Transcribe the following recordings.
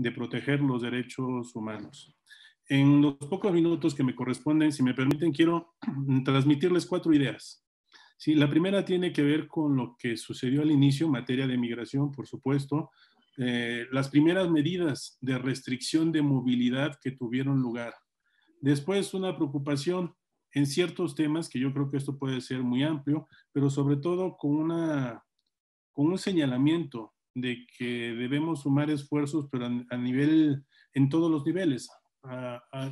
de proteger los derechos humanos. En los pocos minutos que me corresponden, si me permiten, quiero transmitirles cuatro ideas. Sí, la primera tiene que ver con lo que sucedió al inicio en materia de migración, por supuesto, eh, las primeras medidas de restricción de movilidad que tuvieron lugar. Después, una preocupación en ciertos temas, que yo creo que esto puede ser muy amplio, pero sobre todo con, una, con un señalamiento de que debemos sumar esfuerzos, pero a, nivel, en todos los niveles,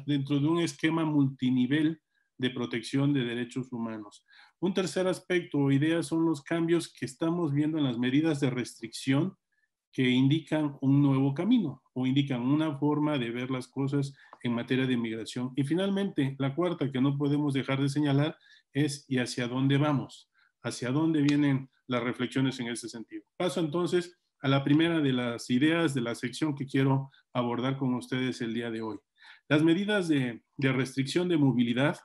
dentro de un esquema multinivel de protección de derechos humanos. Un tercer aspecto o idea son los cambios que estamos viendo en las medidas de restricción que indican un nuevo camino o indican una forma de ver las cosas en materia de inmigración. Y finalmente, la cuarta que no podemos dejar de señalar es y hacia dónde vamos, hacia dónde vienen las reflexiones en ese sentido. Paso entonces a la primera de las ideas de la sección que quiero abordar con ustedes el día de hoy. Las medidas de, restricción de movilidad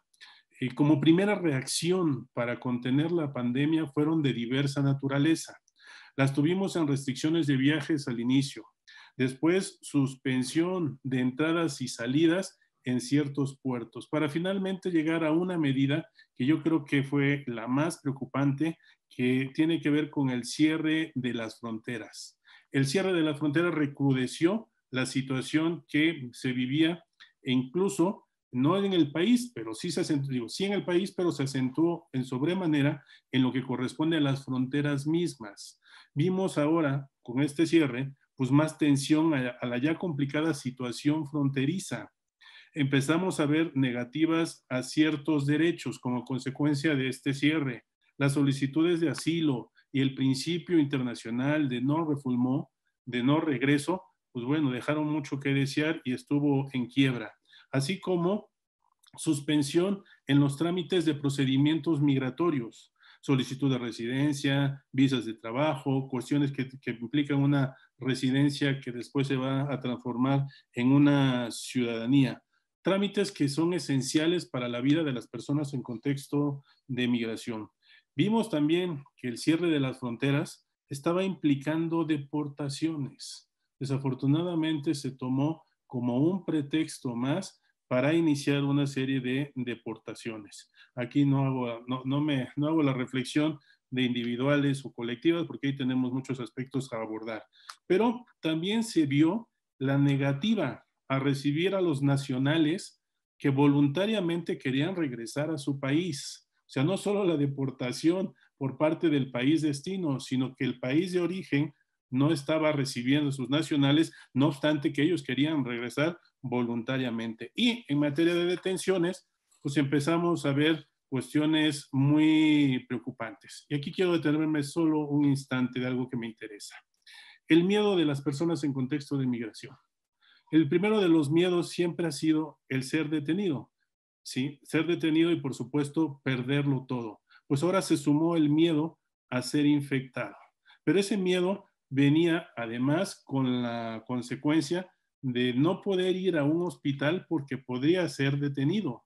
eh, como primera reacción para contener la pandemia fueron de diversa naturaleza. Las tuvimos en restricciones de viajes al inicio, después suspensión de entradas y salidas en ciertos puertos, para finalmente llegar a una medida que yo creo que fue la más preocupante, que tiene que ver con el cierre de las fronteras. El cierre de las fronteras recrudeció la situación que se vivía e incluso no en el país, pero sí se acentuó, en el país, pero se acentuó en sobremanera en lo que corresponde a las fronteras mismas. Vimos ahora, con este cierre, pues más tensión a la ya complicada situación fronteriza empezamos a ver negativas a ciertos derechos como consecuencia de este cierre. Las solicitudes de asilo y el principio internacional de no refulmó, de no regreso, pues bueno, dejaron mucho que desear y estuvo en quiebra, así como suspensión en los trámites de procedimientos migratorios, solicitud de residencia, visas de trabajo, cuestiones que, que, implican una residencia que después se va a transformar en una ciudadanía trámites que son esenciales para la vida de las personas en contexto de migración. Vimos también que el cierre de las fronteras estaba implicando deportaciones. Desafortunadamente se tomó como un pretexto más para iniciar una serie de deportaciones. Aquí no hago, no, me, hago la reflexión de individuales o colectivas porque ahí tenemos muchos aspectos a abordar. Pero también se vio la negativa a recibir a los nacionales que voluntariamente querían regresar a su país. O sea, no solo la deportación por parte del país destino, sino que el país de origen no estaba recibiendo a sus nacionales, no obstante que ellos querían regresar voluntariamente. Y en materia de detenciones, pues empezamos a ver cuestiones muy preocupantes. Y aquí quiero detenerme solo un instante de algo que me interesa. El miedo de las personas en contexto de migración. El primero de los miedos siempre ha sido el ser detenido, ¿sí? Ser detenido y por supuesto perderlo todo. Pues ahora se sumó el miedo a ser infectado. Pero ese miedo venía además con la consecuencia de no poder ir a un hospital porque podría ser detenido.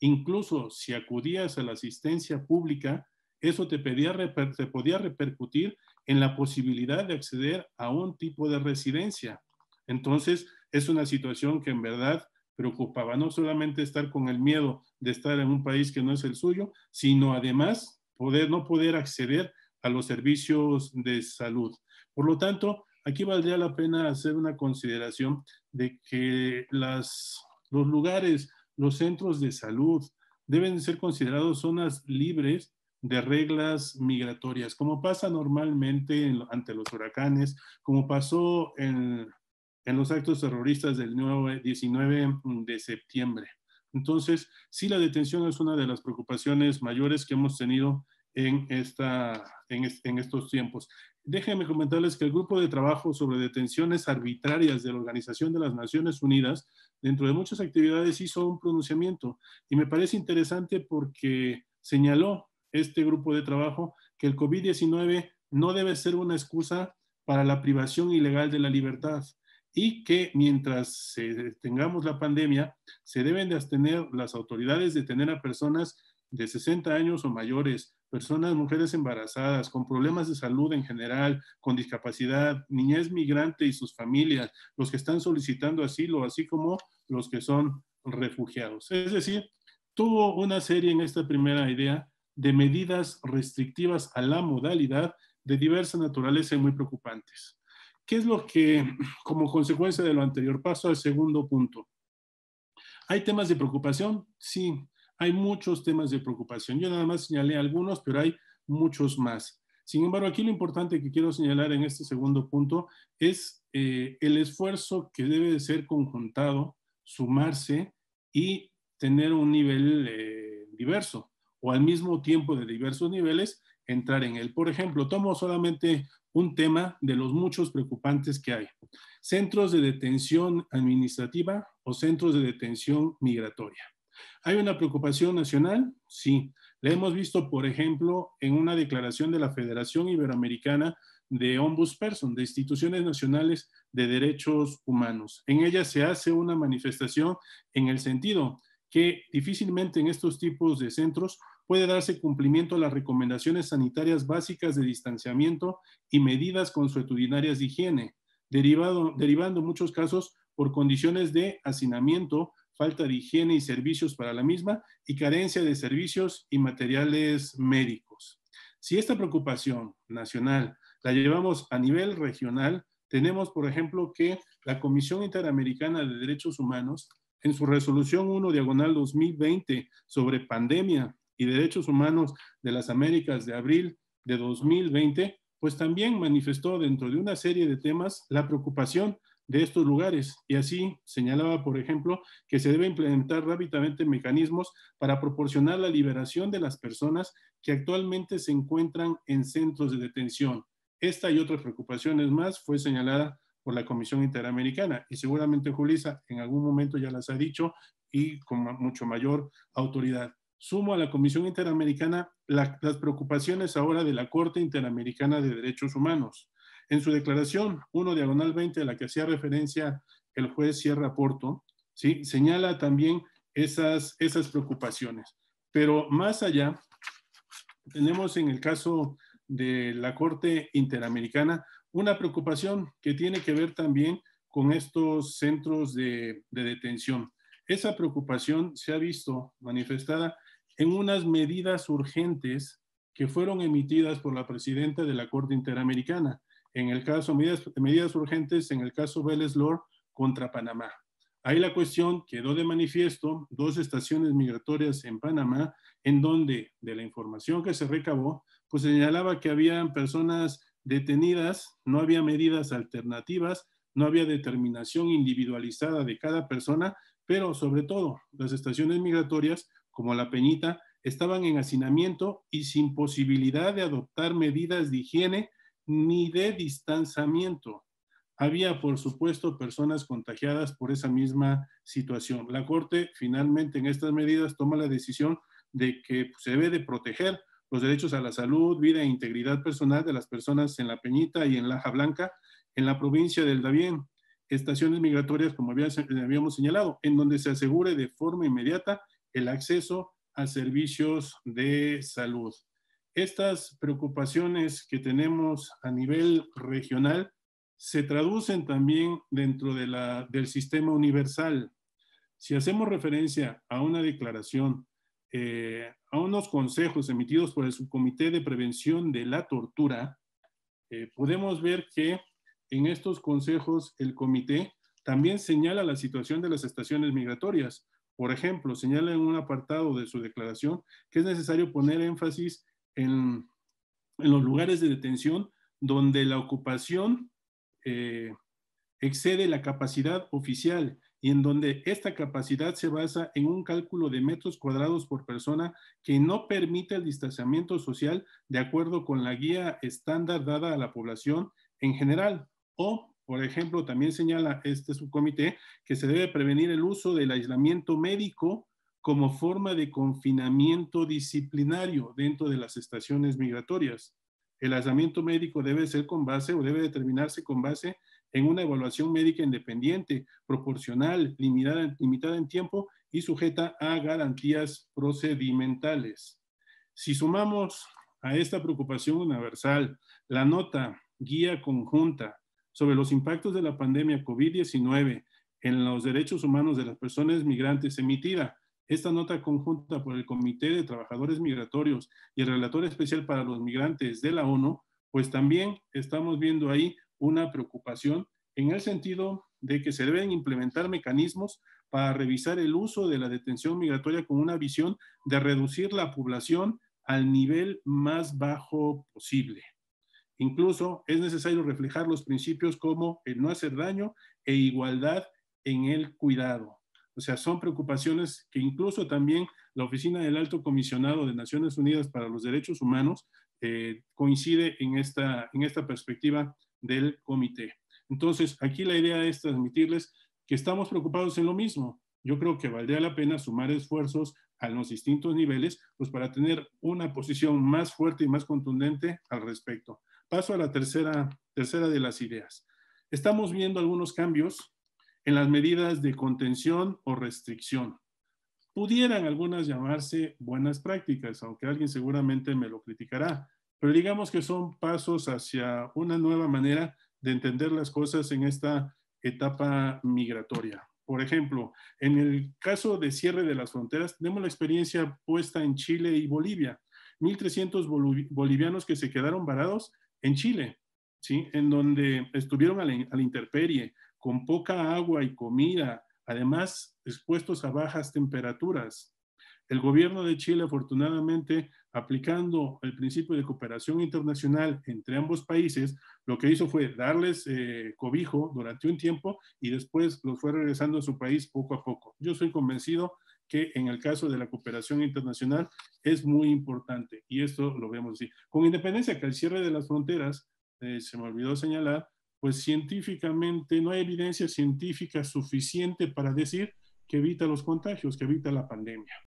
Incluso si acudías a la asistencia pública, eso te, te podía repercutir en la posibilidad de acceder a un tipo de residencia. Entonces, es una situación que en verdad preocupaba. No solamente estar con el miedo de estar en un país que no es el suyo, sino además poder, no poder acceder a los servicios de salud. Por lo tanto, aquí valdría la pena hacer una consideración de que las, los lugares, los centros de salud deben ser considerados zonas libres de reglas migratorias, como pasa normalmente ante los huracanes, como pasó en, en los actos terroristas del 19 eh, mm, de septiembre. Entonces, sí, la detención es una de las preocupaciones mayores que hemos tenido en, esta, en, en estos tiempos. Déjenme comentarles que el grupo de trabajo sobre detenciones arbitrarias de la Organización de las Naciones Unidas, dentro de muchas actividades, hizo un pronunciamiento y me parece interesante porque señaló este grupo de trabajo que el COVID-19 no debe ser una excusa para la privación ilegal de la libertad y que mientras eh, tengamos la pandemia, se deben de abstener las autoridades de tener a personas de 60 años o mayores, personas, mujeres embarazadas, con problemas de salud en general, con discapacidad, niñez migrante y sus familias, los que están solicitando asilo, así como los que son refugiados. Es decir, tuvo una serie en esta primera idea de medidas restrictivas a la modalidad de diversa naturaleza y muy preocupantes. ¿Qué es lo que, como consecuencia de lo anterior, paso al segundo punto? ¿Hay temas de preocupación? Sí, hay muchos temas de preocupación. Yo nada más señalé algunos, pero hay muchos más. Sin embargo, aquí lo importante que quiero señalar en este segundo punto es eh, el esfuerzo que debe de ser conjuntado, sumarse y tener un nivel eh, diverso o al mismo tiempo de diversos niveles entrar en él. Por ejemplo, tomo solamente un tema de los muchos preocupantes que hay. Centros de detención administrativa o centros de detención migratoria. ¿Hay una preocupación nacional? Sí. La hemos visto, por ejemplo, en una declaración de la Federación Iberoamericana de Ombudsperson, de instituciones nacionales de derechos humanos. En ella se hace una manifestación en el sentido que difícilmente en estos tipos de centros puede darse cumplimiento a las recomendaciones sanitarias básicas de distanciamiento y medidas consuetudinarias de higiene, derivando derivando muchos casos por condiciones de hacinamiento, falta de higiene y servicios para la misma y carencia de servicios y materiales médicos. Si esta preocupación nacional la llevamos a nivel regional, tenemos, por ejemplo, que la Comisión Interamericana de Derechos Humanos, en su resolución 1 diagonal 2020 sobre pandemia y Derechos Humanos de las Américas de abril de 2020, pues también manifestó dentro de una serie de temas la preocupación de estos lugares y así señalaba, por ejemplo, que se debe implementar rápidamente mecanismos para proporcionar la liberación de las personas que actualmente se encuentran en centros de detención. Esta y otras preocupaciones más fue señalada por la Comisión Interamericana y seguramente Julisa en algún momento ya las ha dicho y con mucho mayor autoridad sumo a la Comisión Interamericana las preocupaciones ahora de la Corte Interamericana de Derechos Humanos. En su declaración 1 diagonal 20 a la que hacía referencia el juez Sierra Porto, ¿sí? señala también esas, esas preocupaciones. Pero más allá, tenemos en el caso de la Corte Interamericana una preocupación que tiene que ver también con estos centros de detención. Esa preocupación se ha visto manifestada en unas medidas urgentes que fueron emitidas por la presidenta de la Corte Interamericana, en el caso, medidas, medidas urgentes en el caso Vélez Lor contra Panamá. Ahí la cuestión quedó de manifiesto dos estaciones migratorias en Panamá, en donde de la información que se recabó, pues señalaba que habían personas detenidas, no había medidas alternativas, no había determinación individualizada de cada persona, pero sobre todo las estaciones migratorias como La Peñita, estaban en hacinamiento y sin posibilidad de adoptar medidas de higiene ni de distanciamiento. Había, por supuesto, personas contagiadas por esa misma situación. La Corte finalmente en estas medidas toma la decisión de que pues, se debe de proteger los derechos a la salud, vida e integridad personal de las personas en La Peñita y en Laja Blanca, en la provincia del Davién, estaciones migratorias, como habíamos señalado, en donde se asegure de forma inmediata el acceso a servicios de salud. Estas preocupaciones que tenemos a nivel regional se traducen también dentro del sistema universal. Si hacemos referencia a una declaración, eh, a unos consejos emitidos por el Subcomité de Prevención de la Tortura, eh, podemos ver que en estos consejos el comité también señala la situación de las estaciones migratorias, por ejemplo, señala en un apartado de su declaración que es necesario poner énfasis en, los lugares de detención donde la ocupación eh, excede la capacidad oficial y en donde esta capacidad se basa en un cálculo de metros cuadrados por persona que no permite el distanciamiento social de acuerdo con la guía estándar dada a la población en general o por ejemplo, también señala este subcomité que se debe prevenir el uso del aislamiento médico como forma de confinamiento disciplinario dentro de las estaciones migratorias. El aislamiento médico debe ser con base o debe determinarse con base en una evaluación médica independiente, proporcional, limitada, en tiempo y sujeta a garantías procedimentales. Si sumamos a esta preocupación universal la nota guía conjunta sobre los impactos de la pandemia COVID-19 en los derechos humanos de las personas migrantes emitida. Esta nota conjunta por el Comité de Trabajadores Migratorios y el Relator Especial para los Migrantes de la ONU, pues también estamos viendo ahí una preocupación en el sentido de que se deben implementar mecanismos para revisar el uso de la detención migratoria con una visión de reducir la población al nivel más bajo posible. Incluso es necesario reflejar los principios como el no hacer daño e igualdad en el cuidado. O sea, son preocupaciones que incluso también la Oficina del Alto Comisionado de Naciones Unidas para los Derechos Humanos eh, coincide en esta, en esta perspectiva del comité. Entonces, aquí la idea es transmitirles que estamos preocupados en lo mismo. Yo creo que valdría la pena sumar esfuerzos a los distintos niveles, pues para tener una posición más fuerte y más contundente al respecto. Paso a la tercera, tercera de las ideas. Estamos viendo algunos cambios en las medidas de contención o restricción. Pudieran algunas llamarse buenas prácticas, aunque alguien seguramente me lo criticará, pero digamos que son pasos hacia una nueva manera de entender las cosas en esta etapa migratoria. Por ejemplo, en el caso de cierre de las fronteras, tenemos la experiencia puesta en Chile y Bolivia. 1.300 bolivianos que se quedaron varados en Chile, ¿sí? en donde estuvieron a la, intemperie, con poca agua y comida, además expuestos a bajas temperaturas. El gobierno de Chile, afortunadamente, aplicando el principio de cooperación internacional entre ambos países, lo que hizo fue darles eh, cobijo durante un tiempo y después los fue regresando a su país poco a poco. Yo soy convencido que en el caso de la cooperación internacional es muy importante. Y esto lo vemos así. Con independencia que el cierre de las fronteras, eh, se me olvidó señalar, pues científicamente no hay evidencia científica suficiente para decir que evita los contagios, que evita la pandemia.